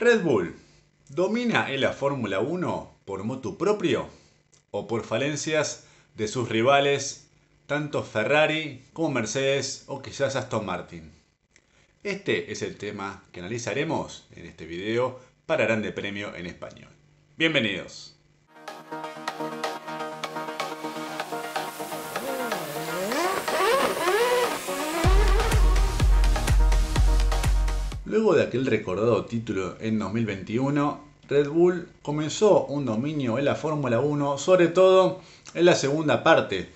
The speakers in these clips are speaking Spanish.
Red Bull, ¿domina en la Fórmula 1 por motu propio o por falencias de sus rivales, tanto Ferrari como Mercedes o quizás Aston Martin? Este es el tema que analizaremos en este video para Grande Premio en Español. Bienvenidos. Luego de aquel recordado título en 2021, Red Bull comenzó un dominio en la Fórmula 1, sobre todo en la segunda parte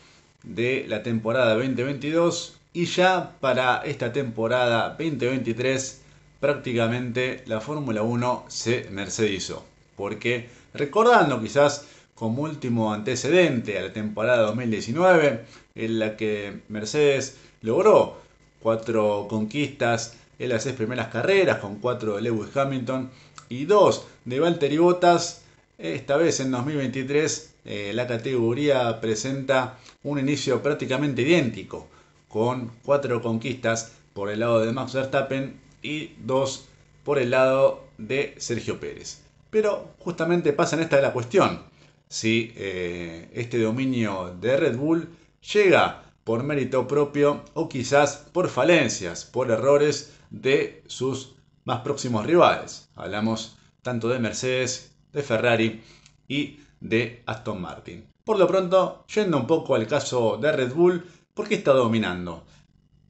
de la temporada 2022 y ya para esta temporada 2023 prácticamente la Fórmula 1 se mercedizó. Porque recordando quizás como último antecedente a la temporada 2019 en la que Mercedes logró cuatro conquistas en las seis primeras carreras, con cuatro de Lewis Hamilton y dos de Valtteri Bottas. Esta vez en 2023 eh, la categoría presenta un inicio prácticamente idéntico, con cuatro conquistas por el lado de Max Verstappen y dos por el lado de Sergio Pérez. Pero justamente pasa en esta de la cuestión. Si eh, este dominio de Red Bull llega por mérito propio o quizás por falencias, por errores de sus más próximos rivales. Hablamos tanto de Mercedes, de Ferrari y de Aston Martin. Por lo pronto, yendo un poco al caso de Red Bull, ¿por qué está dominando?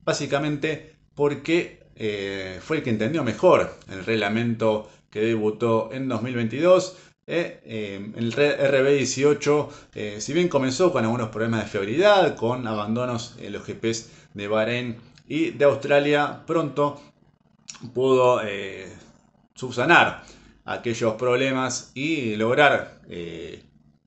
Básicamente porque eh, fue el que entendió mejor el reglamento que debutó en 2022. Eh, eh, el RB18, si bien comenzó con algunos problemas de fiabilidad, con abandonos en los GPs de Bahrein y de Australia, pronto pudo eh, subsanar aquellos problemas y lograr eh,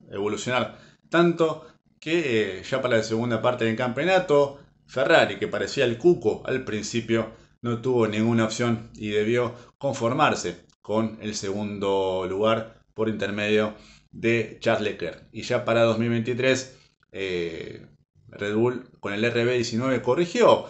evolucionar tanto que eh, ya para la segunda parte del campeonato Ferrari que parecía el cuco al principio no tuvo ninguna opción y debió conformarse con el segundo lugar por intermedio de Charles Leclerc y ya para 2023 Red Bull con el RB19 corrigió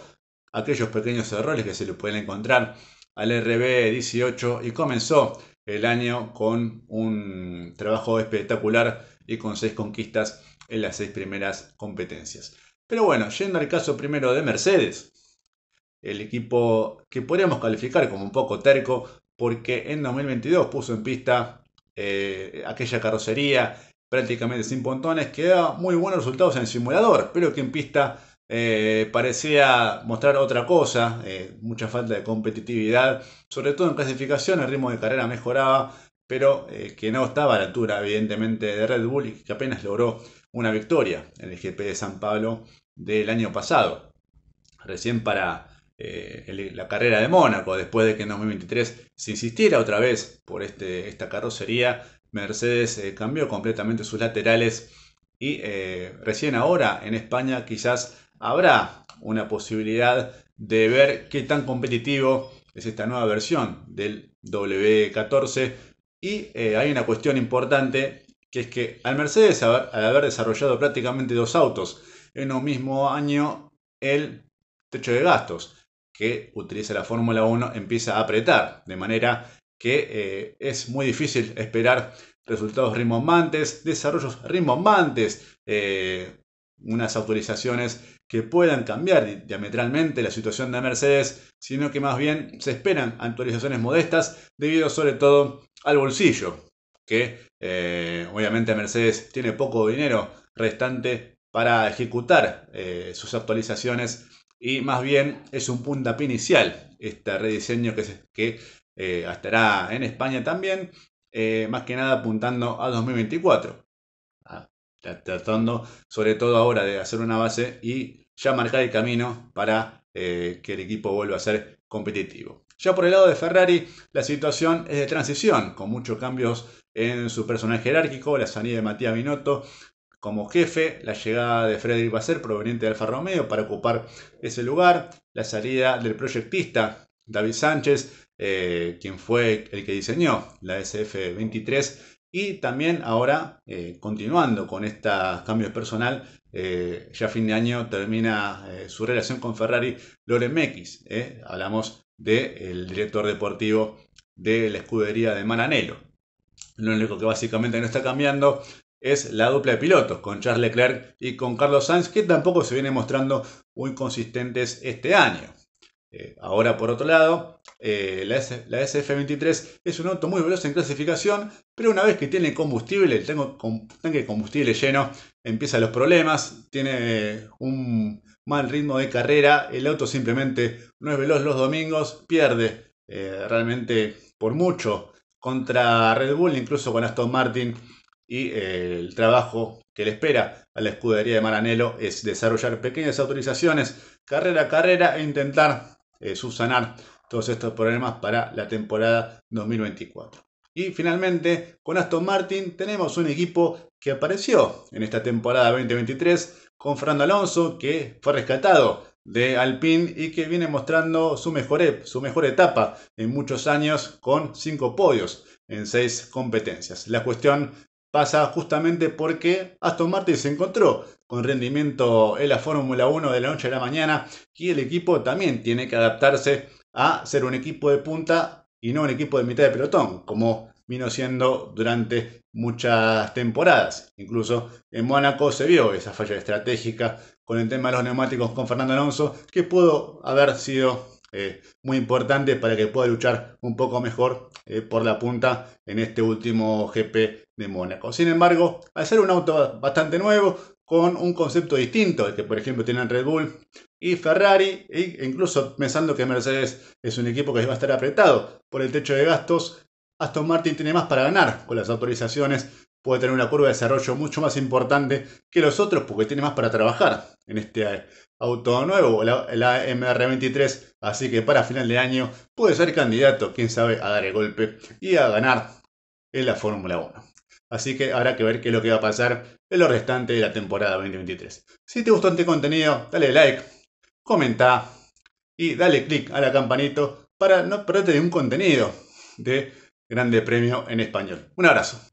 aquellos pequeños errores que se le pueden encontrar al RB18 y comenzó el año con un trabajo espectacular y con seis conquistas en las seis primeras competencias. Pero bueno, yendo al caso primero de Mercedes, el equipo que podríamos calificar como un poco terco, porque en 2022 puso en pista eh, aquella carrocería prácticamente sin pontones, que daba muy buenos resultados en el simulador, pero que en pista eh, parecía mostrar otra cosa, eh, mucha falta de competitividad, sobre todo en clasificación, el ritmo de carrera mejoraba, pero eh, que no estaba a la altura, evidentemente, de Red Bull y que apenas logró una victoria en el GP de San Pablo del año pasado, recién para la carrera de Mónaco, después de que en 2023 se insistiera otra vez por este, esta carrocería, Mercedes cambió completamente sus laterales y recién ahora en España quizás habrá una posibilidad de ver qué tan competitivo es esta nueva versión del W14. Y eh, hay una cuestión importante, que es que al Mercedes, al haber desarrollado prácticamente dos autos en un mismo año, el techo de gastos que utiliza la Fórmula 1 empieza a apretar, de manera que eh, es muy difícil esperar resultados rimbombantes, desarrollos rimbombantes, eh, unas autorizaciones que puedan cambiar diametralmente la situación de Mercedes, sino que más bien se esperan actualizaciones modestas debido sobre todo al bolsillo, que eh, obviamente Mercedes tiene poco dinero restante para ejecutar eh, sus actualizaciones y más bien es un puntapié inicial este rediseño que, eh, estará en España también, más que nada apuntando a 2024 tratando sobre todo ahora de hacer una base y ya marcar el camino para eh, que el equipo vuelva a ser competitivo. Ya por el lado de Ferrari, la situación es de transición, con muchos cambios en su personal jerárquico, la salida de Matías Binotto como jefe, la llegada de Frederick Basser proveniente de Alfa Romeo para ocupar ese lugar, la salida del proyectista David Sánchez, eh, quien fue el que diseñó la SF23 y también ahora, eh, continuando con estos cambios personal, eh, ya a fin de año termina eh, su relación con Ferrari, Loren Mekis. hablamos del director deportivo de la escudería de Maranello. Lo único que básicamente no está cambiando es la dupla de pilotos con Charles Leclerc y con Carlos Sainz, que tampoco se viene mostrando muy consistentes este año. Eh, ahora, por otro lado, eh, la, SF-23 es un auto muy veloz en clasificación, pero una vez que tiene combustible, el tanque de combustible lleno, empiezan los problemas, tiene un mal ritmo de carrera, el auto simplemente no es veloz los domingos, pierde eh, realmente por mucho contra Red Bull, incluso con Aston Martin, y el trabajo que le espera a la escudería de Maranello es desarrollar pequeñas autorizaciones carrera a carrera e intentar eh, subsanar todos estos problemas para la temporada 2024. Y finalmente, con Aston Martin tenemos un equipo que apareció en esta temporada 2023 con Fernando Alonso, que fue rescatado de Alpine y que viene mostrando su mejor, su mejor etapa en muchos años con cinco podios en seis competencias. La cuestión pasa justamente porque Aston Martin se encontró con rendimiento en la Fórmula 1 de la noche a la mañana y el equipo también tiene que adaptarse a ser un equipo de punta y no un equipo de mitad de pelotón, como vino siendo durante muchas temporadas. Incluso en Mónaco se vio esa falla estratégica con el tema de los neumáticos con Fernando Alonso, que pudo haber sido eh, muy importante para que pueda luchar un poco mejor eh, por la punta en este último GP de Mónaco. Sin embargo, al ser un auto bastante nuevo, con un concepto distinto el que por ejemplo tienen Red Bull y Ferrari, e incluso pensando que Mercedes es un equipo que va a estar apretado por el techo de gastos, Aston Martin tiene más para ganar con las autorizaciones puede tener una curva de desarrollo mucho más importante que los otros porque tiene más para trabajar en este auto nuevo, el mr 23 Así que para final de año puede ser candidato, quién sabe, a dar el golpe y a ganar en la Fórmula 1. Así que habrá que ver qué es lo que va a pasar en lo restante de la temporada 2023. Si te gustó este contenido, dale like, comenta y dale click a la campanita para no perderte de un contenido de Grande Premio en Español. Un abrazo.